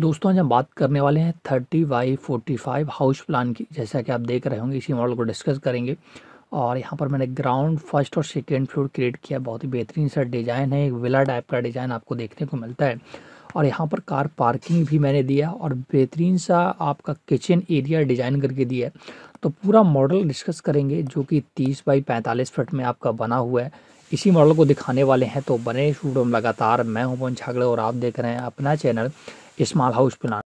दोस्तों आज हम बात करने वाले हैं thirty by forty five house plan की जैसा कि आप देख रहे होंगे इसी मॉडल को डिस्कस करेंगे और यहाँ पर मैंने ग्राउंड फर्स्ट और सेकेंड फ्लोर क्रिएट किया बहुत ही बेहतरीन सा डिज़ाइन है एक विला टाइप का डिज़ाइन आपको देखने को मिलता है और यहाँ पर कार पार्किंग भी मैंने दिया और बेहतरीन सा आपका किचन एरिया डिज़ाइन करके दिया है तो पूरा मॉडल डिस्कस करेंगे जो कि तीस बाई पैंतालीस फीट में आपका बना हुआ है इसी मॉडल को दिखाने वाले हैं तो बने स्टूडियो लगातार मैं हूं पवन छागड़े और आप देख रहे हैं अपना चैनल स्मॉल हाउस प्लान